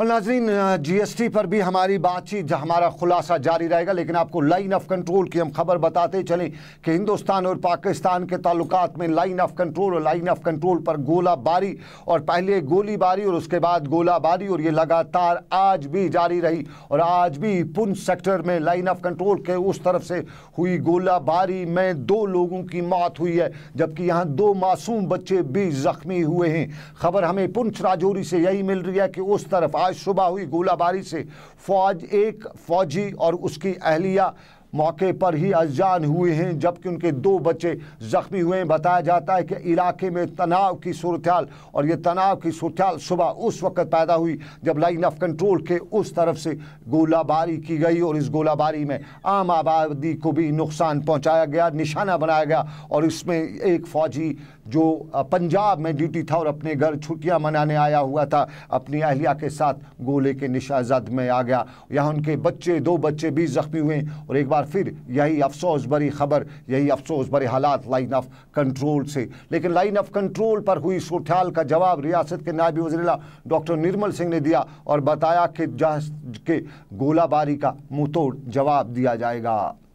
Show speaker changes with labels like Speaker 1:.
Speaker 1: और नाजरीन जीएसटी पर भी हमारी बातचीत हमारा खुलासा जारी रहेगा लेकिन आपको लाइन ऑफ कंट्रोल की हम खबर बताते चलें कि हिंदुस्तान और पाकिस्तान के ताल्लुक में लाइन ऑफ कंट्रोल और लाइन ऑफ कंट्रोल पर गोलाबारी और पहले गोलीबारी और उसके बाद गोलाबारी और ये लगातार आज भी जारी रही और आज भी पुन सेक्टर में लाइन ऑफ कंट्रोल के उस तरफ से हुई गोलाबारी में दो लोगों की मौत हुई है जबकि यहाँ दो मासूम बच्चे भी जख्मी हुए हैं खबर हमें पुंछ राजौरी से यही मिल रही है कि उस तरफ आज सुबह हुई गोलाबारी से फौज एक फौजी और उसकी अहलिया मौके पर ही अजान हुए हैं जबकि उनके दो बच्चे जख्मी हुए हैं बताया जाता है कि इलाके में तनाव की सूरत और ये तनाव की सूरत सुबह उस वक्त पैदा हुई जब लाइन ऑफ कंट्रोल के उस तरफ से गोलाबारी की गई और इस गोलाबारी में आम आबादी को भी नुकसान पहुंचाया गया निशाना बनाया गया और इसमें एक फौजी जो पंजाब में ड्यूटी था और अपने घर छुट्टियां मनाने आया हुआ था अपनी अहलिया के साथ गोले के निशाजद में आ गया यहाँ उनके बच्चे दो बच्चे भी ज़ख्मी हुए और एक बार फिर यही अफसोस भरी खबर यही अफसोस भरे हालात लाइन ऑफ कंट्रोल से लेकिन लाइन ऑफ कंट्रोल पर हुई सूरत का जवाब रियासत के नायब वजरला डॉक्टर निर्मल सिंह ने दिया और बताया कि जहाज के गोलाबारी का मुंह जवाब दिया जाएगा